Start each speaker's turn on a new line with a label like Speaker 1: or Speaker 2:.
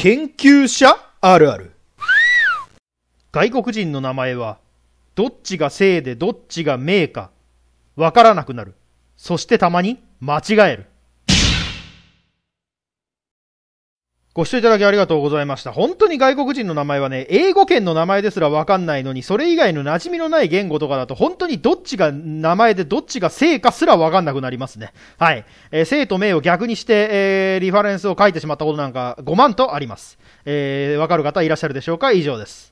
Speaker 1: 研究者あるある。外国人の名前は、どっちが姓でどっちが名か、わからなくなる。そしてたまに間違える。ご視聴いただきありがとうございました。本当に外国人の名前はね、英語圏の名前ですらわかんないのに、それ以外の馴染みのない言語とかだと、本当にどっちが名前でどっちが姓かすらわかんなくなりますね。はい。えー、姓と名を逆にして、えー、リファレンスを書いてしまったことなんか5万とあります。えー、わかる方いらっしゃるでしょうか以上です。